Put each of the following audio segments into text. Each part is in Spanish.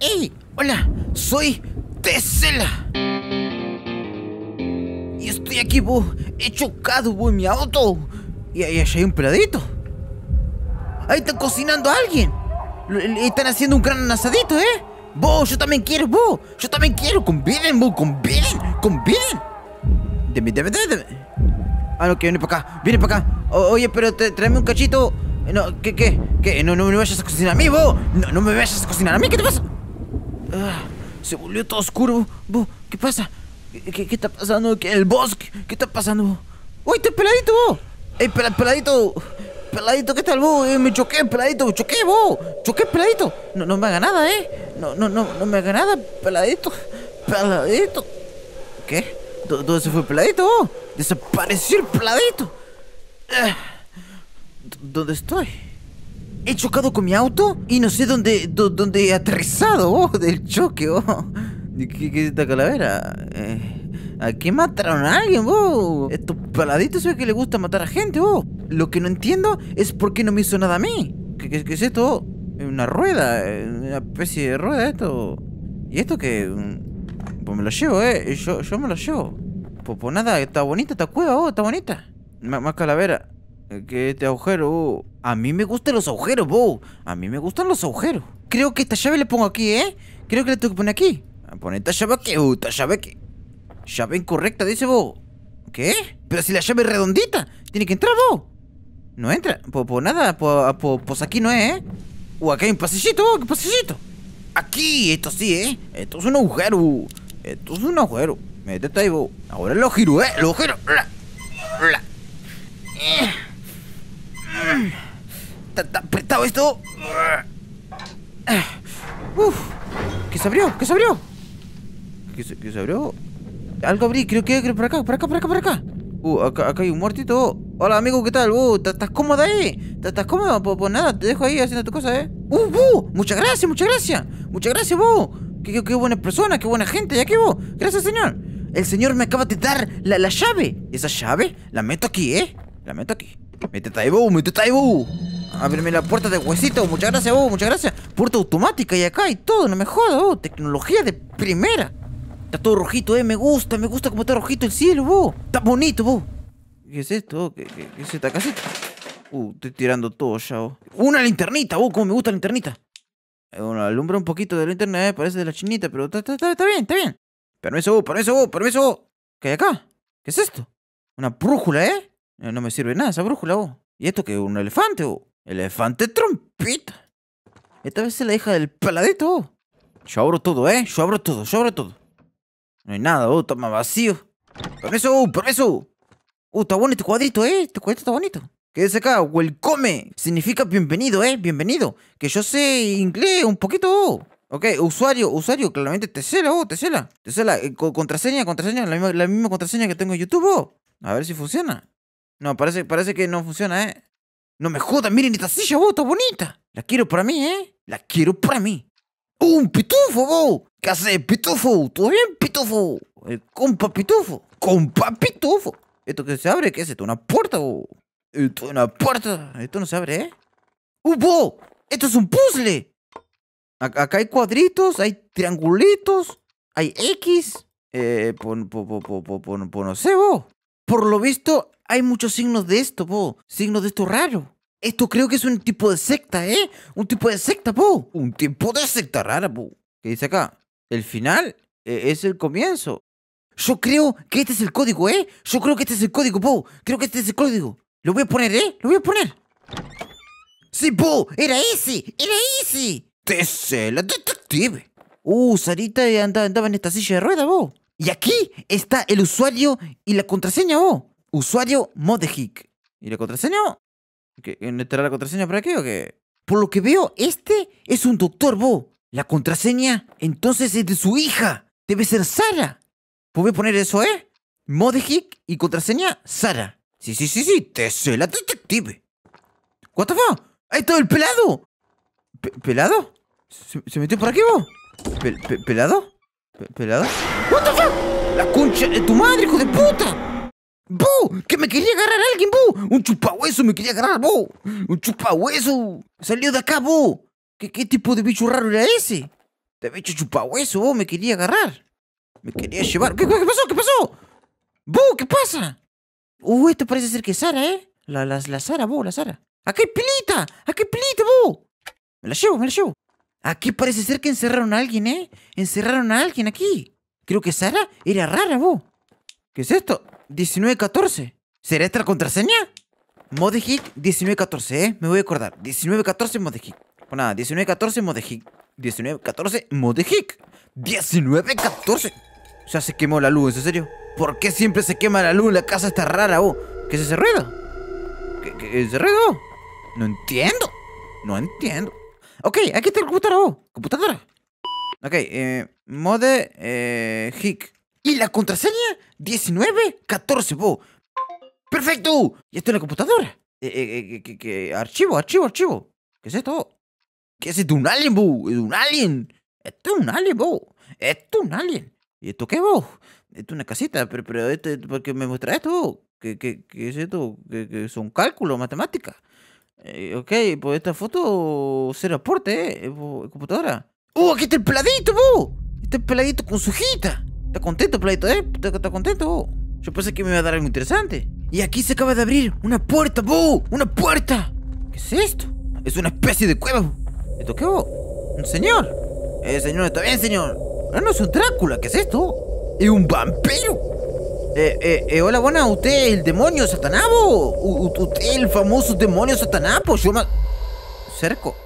¡Ey! Hola, soy Tesla. Y estoy aquí, bo. He chocado, bo, en mi auto. Y ahí hay un peladito. Ahí están cocinando a alguien. Están haciendo un gran asadito, ¿eh? Bo, yo también quiero, Bo, Yo también quiero. Conviden, Bo, conviden, conviden. Deme, deme, deme. Ah, no, que viene para acá. Viene para acá. oye, pero tráeme un cachito. No, ¿qué, qué? ¿Qué? No, no me vayas a cocinar a mí, Bo. No, no me vayas a cocinar a mí. ¿Qué te pasa? Ah, se volvió todo oscuro. ¿Qué pasa? ¿Qué, está pasando? ¿Qué, ¿El bosque? ¿Qué está pasando? ¡Uy, te peladito, ¡Ey, peladito! Peladito, ¿qué tal, vos? Eh, me choqué, peladito. Choqué, bo. Choqué, peladito. No, no me haga nada, ¿eh? No, no, no, no me haga nada, peladito. Peladito. ¿Qué? ¿Dónde se fue peladito, Desapareció el peladito. Ah, ¿Dónde estoy? He chocado con mi auto y no sé dónde, dónde he aterrizado, oh, del choque, oh. ¿Qué, qué es esta calavera? Eh, ¿A qué mataron a alguien, ¿Esto Estos paladitos son que le gusta matar a gente, oh. Lo que no entiendo es por qué no me hizo nada a mí. ¿Qué, es esto? Una rueda, una especie de rueda esto. ¿Y esto qué? Mm, pues me lo llevo, eh. Yo, me lo llevo. Pues, pues, nada, está bonita esta cueva, oh, está bonita. más calavera. Que este agujero, oh. A mí me gustan los agujeros, Bo. A mí me gustan los agujeros. Creo que esta llave le pongo aquí, ¿eh? Creo que la tengo que poner aquí. Ah, poner esta llave aquí. Uh, esta llave aquí. Llave incorrecta, dice Bo. ¿Qué? Pero si la llave es redondita. Tiene que entrar, Bo. No entra. Pues, pues nada. Pues, ah, pues, pues aquí no es, ¿eh? Uh, acá hay un pasillito, Bo. ¿Qué pasillito? Aquí. Esto sí, ¿eh? Esto es un agujero. Esto es un agujero. Métete ahí, Bo. Ahora lo giro, ¿eh? Lo giro. La. Eh. Mm está apretado esto. Uf. ¿Qué se abrió? ¿Qué se abrió? ¿Qué se, abrió? Algo abrí, creo que por acá, por acá, por acá, por acá. Uh, acá, acá hay un muertito. Hola, amigo, ¿qué tal? Uh, ¿estás cómoda ahí? ¿Estás cómoda? Pues, pues, nada, te dejo ahí haciendo tu cosa, ¿eh? Uh, uh muchas gracias, muchas gracias. Muchas gracias, vos. Qué, qué, buena persona, qué buena gente, ya que vos. Gracias, señor. El señor me acaba de dar la, la llave. Esa llave la meto aquí, ¿eh? La meto aquí. Métete ahí, vos, métete ahí, vos. Ábreme la puerta de huesito. Muchas gracias, vos, muchas gracias. Puerta automática y acá y todo, no me jodas, Tecnología de primera. Está todo rojito, eh. Me gusta, me gusta como está rojito el cielo, vos. Está bonito, vos. ¿Qué es esto? ¿Qué, es esta casita? Uh, estoy tirando todo ya, Una linternita, vos, como me gusta la linternita. Eh, bueno, alumbra un poquito de la internet, eh, parece de la chinita, pero está, bien, está bien. Permiso, oh, permiso, oh, permiso. eso ¿Qué hay acá? ¿Qué es esto? Una brújula, ¿eh? No, me sirve nada esa brújula, vos. ¿Y esto qué? ¿Un elefante, vos? Elefante trompita. Esta vez es la hija del paladito. Yo abro todo, ¿eh? Yo abro todo, yo abro todo. No hay nada, oh, toma vacío. eso, uh, eso Uh, está bonito este cuadrito, ¿eh? Este cuadrito está bonito. Quédese acá, welcome. Significa bienvenido, ¿eh? Bienvenido. Que yo sé inglés un poquito, oh. Ok, usuario, usuario, claramente Tesela, oh, te cela, contraseña, contraseña, la misma, contraseña que tengo en YouTube, uh. A ver si funciona. No, parece, parece que no funciona, ¿eh? No me jodas! miren esta silla, vos, está bonita. La quiero para mí, ¿eh? La quiero para mí. ¡Un pitufo, vos! ¿Qué hace? pitufo? ¿Todo bien, pitufo? Eh, compa pitufo. Compa pitufo. ¿Esto que se abre? ¿Qué es esto? ¿Una puerta, vos? Esto es una puerta. Esto no se abre, ¿eh? ¡Uh, vos! ¡Esto es un puzzle! Acá hay cuadritos, hay triangulitos, hay X. Eh, por, por, por, por, no sé, Por lo visto, hay muchos signos de esto, po. Signos de esto raro. Esto creo que es un tipo de secta, ¿eh? Un tipo de secta, po. Un tipo de secta rara, po. ¿Qué dice acá? El final e, es el comienzo. Yo creo que este es el código, ¿eh? Yo creo que este es el código, po. Creo que este es el código. Lo voy a poner, ¿eh? Lo voy a poner. Sí, po. Era ese. Era ese. Tese, la detective. Uh, Sarita andaba, andaba en esta silla de ruedas, po. Y aquí está el usuario y la contraseña, po usuario Modehic. ¿Y la contraseña? ¿Qué, estará la contraseña para qué o qué? Por lo que veo, este es un doctor Bo. La contraseña entonces es de su hija. Debe ser Sara. ¿Puedo poner eso, eh? Modehic y contraseña Sara. Sí, sí, sí, sí, te sé la detective. ¿What the fuck? ¡Ahí está el pelado! ¿Pelado? ¿Se, metió por aquí bo? pelado ¿Pelado? ¿What the fuck? ¡La concha de tu madre, hijo de puta! ¡Bu! ¡Que me quería agarrar a alguien, bu! ¡Un chupahueso me quería agarrar, bu! ¡Un chupahueso! ¡Salió de acá, bu! ¿Qué, tipo de bicho raro era ese? De bicho chupahueso, bu, me quería agarrar. Me quería llevar. ¿Qué, pasó? ¿Qué pasó? ¡Bu! ¿Qué pasa? Uh, esto parece ser que es Sara, ¿eh? La, las, la Sara, bu, la Sara. ¡Aquí hay pilita! ¡Aquí hay pilita, bu! Me la llevo, me la llevo. Aquí parece ser que encerraron a alguien, ¿eh? Encerraron a alguien aquí. Creo que Sara era rara, bu. ¿Qué es esto? 1914. ¿Será esta la contraseña? 19 1914, ¿eh? Me voy a acordar. 1914 Modehic. Pues nada, 1914 Modehic. 1914 19 1914. Ya se quemó la luz, ¿en serio? ¿Por qué siempre se quema la luz? La casa está rara, oh. ¿Qué es ese ruido? ¿Qué, es ese ruido? No entiendo. No entiendo. Ok, aquí está el computador, oh. Computadora. Ok, eh, mode eh, ¿Y la contraseña? 19, 14, bo ¡Perfecto! Y esto es la computadora. Eh, eh, eh, que, archivo, archivo, archivo. ¿Qué es esto? ¿Qué es esto? ¿Un alien, bo ¿Es un alien? Esto es un alien, bo! Esto es un alien. ¿Y esto qué, bo? Esto es una casita, pero, pero esto, ¿por qué me muestra esto? ¿Qué, qué, qué es esto? ¿Qué, son cálculos, matemáticas? Eh, ok, pues esta foto será aporte, eh, computadora. ¡Uh, aquí está el peladito, bo Está el peladito con su Está contento, playito, ¿eh? Está, contento. Yo pensé que me iba a dar algo interesante. Y aquí se acaba de abrir una puerta, bo. Una puerta. ¿Qué es esto? Es una especie de cueva. ¿Esto qué, Un señor. Eh, señor, está bien, señor. No, no es un Drácula. ¿Qué es esto? Es un vampiro. Eh, eh, eh, hola, buena, usted el demonio satanabo. usted el famoso demonio Satanapo. Pues yo más. Cerco.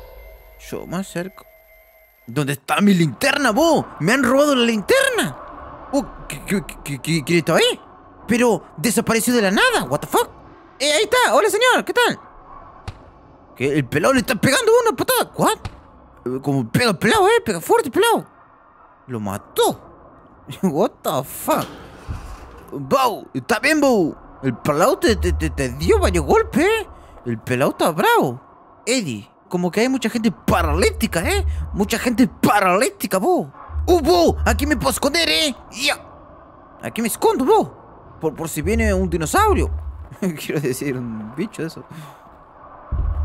Yo más cerco. ¿Dónde está mi linterna, bo? Me han robado la linterna. Oh, ¿Qué quién está ahí? Pero desapareció de la nada, what the fuck. Eh, ahí está, hola señor, ¿qué tal? Que el pelado le está pegando una patada, what? Eh, como pega el pelado, eh, pega fuerte el pelado. Lo mató. what the fuck. Bow, está bien, Bow. El pelado te, dio varios golpe eh. El pelado está bravo. Eddie, como que hay mucha gente paralítica, eh. Mucha gente paralítica, Bow. ¡Uh, ¡Aquí me puedo esconder, eh! Aquí me escondo, Por, por si viene un dinosaurio. Quiero decir, un bicho eso.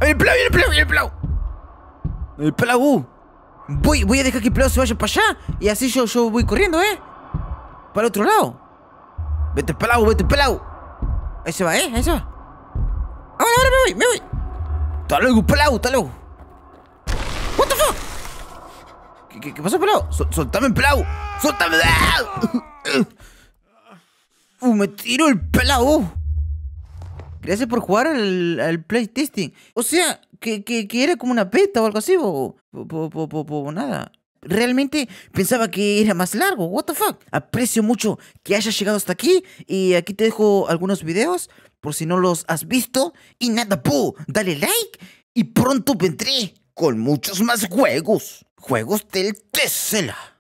¡El plau, el plau, el plau! ¡El plau! Voy, voy a dejar que el plau se vaya para allá. Y así yo, yo voy corriendo, eh. Para el otro lado. Vete, pelado vete, plau. Ahí se va, eh. Ahí se va. Ahora, ahora me voy, me voy. Hasta luego, pelado hasta luego. ¿Qué, pasa, pelado? ¡Soltame, pelado! ¡Soltame! ¡Uh, me tiro el pelado! Gracias por jugar al, playtesting. O sea, que, que, que, era como una peta o algo así, o, nada. Realmente pensaba que era más largo, what the fuck. Aprecio mucho que hayas llegado hasta aquí y aquí te dejo algunos videos por si no los has visto. Y nada, po, dale like y pronto vendré con muchos más juegos. Juegos del Tesla.